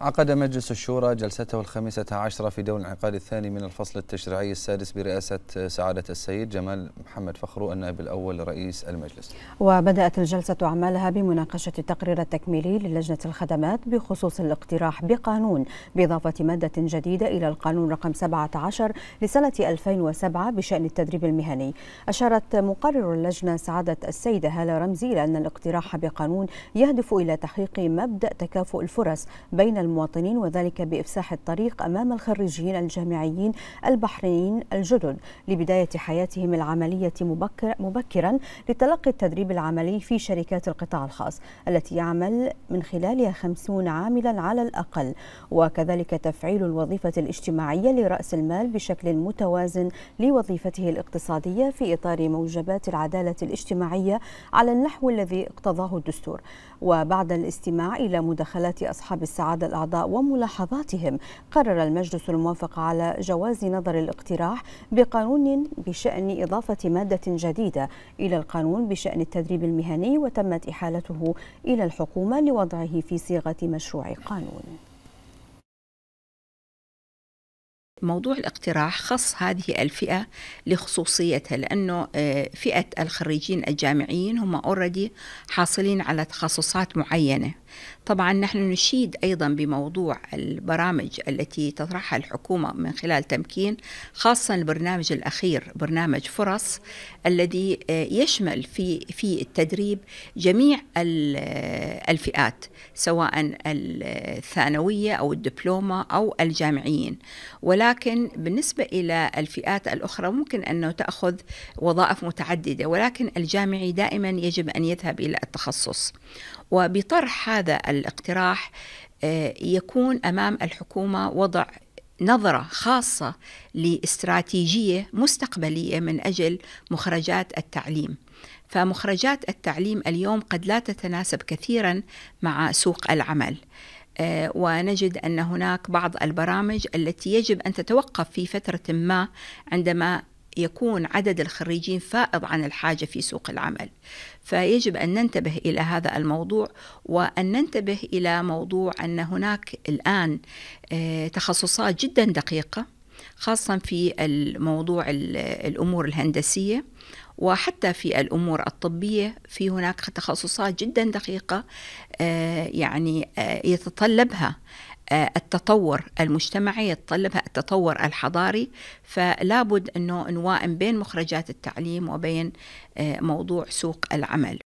عقد مجلس الشورى جلسته الخامسة عشرة في دور الانعقاد الثاني من الفصل التشريعي السادس برئاسة سعادة السيد جمال محمد فخرو النائب الأول رئيس المجلس وبدأت الجلسة أعمالها بمناقشة التقرير التكميلي للجنة الخدمات بخصوص الاقتراح بقانون بإضافة مادة جديدة إلى القانون رقم 17 لسنة 2007 بشأن التدريب المهني أشارت مقرر اللجنة سعادة السيدة هالة رمزي إلى أن الاقتراح بقانون يهدف إلى تحقيق مبدأ تكافؤ الفرص بين المواطنين وذلك بإفساح الطريق أمام الخريجين الجامعيين البحرينيين الجدد لبداية حياتهم العملية مبكر مبكرا لتلقي التدريب العملي في شركات القطاع الخاص التي يعمل من خلالها 50 عاملا على الأقل وكذلك تفعيل الوظيفة الاجتماعية لرأس المال بشكل متوازن لوظيفته الاقتصادية في إطار موجبات العدالة الاجتماعية على النحو الذي اقتضاه الدستور وبعد الاستماع إلى مداخلات أصحاب السعادة الأعضاء وملاحظاتهم قرر المجلس الموافقة على جواز نظر الاقتراح بقانون بشأن إضافة مادة جديدة إلى القانون بشأن التدريب المهني وتمت إحالته إلى الحكومة لوضعه في صيغة مشروع قانون موضوع الاقتراح خص هذه الفئة لخصوصيتها لأنه آه، فئة الخريجين الجامعيين هم أوريدي حاصلين على تخصصات معينة طبعا نحن نشيد أيضا بموضوع البرامج التي تطرحها الحكومة من خلال تمكين خاصة البرنامج الأخير برنامج فرص الذي آه، يشمل في, في التدريب جميع آه، الفئات سواء الثانوية أو الدبلومة أو الجامعيين ولا ولكن بالنسبة إلى الفئات الأخرى ممكن أنه تأخذ وظائف متعددة ولكن الجامعي دائما يجب أن يذهب إلى التخصص وبطرح هذا الاقتراح آه، يكون أمام الحكومة وضع نظرة خاصة لاستراتيجية مستقبلية من أجل مخرجات التعليم فمخرجات التعليم اليوم قد لا تتناسب كثيرا مع سوق العمل آه، ونجد أن هناك بعض البرامج التي يجب أن تتوقف في فترة ما عندما يكون عدد الخريجين فائض عن الحاجة في سوق العمل فيجب أن ننتبه إلى هذا الموضوع وأن ننتبه إلى موضوع أن هناك الآن آه، تخصصات جدا دقيقة خاصة في الموضوع الأمور الهندسية وحتى في الأمور الطبية في هناك تخصصات جدا دقيقة آه، يعني آه، يتطلبها آه، التطور المجتمعي يتطلبها التطور الحضاري فلا بد أنه نوائم بين مخرجات التعليم وبين موضوع سوق العمل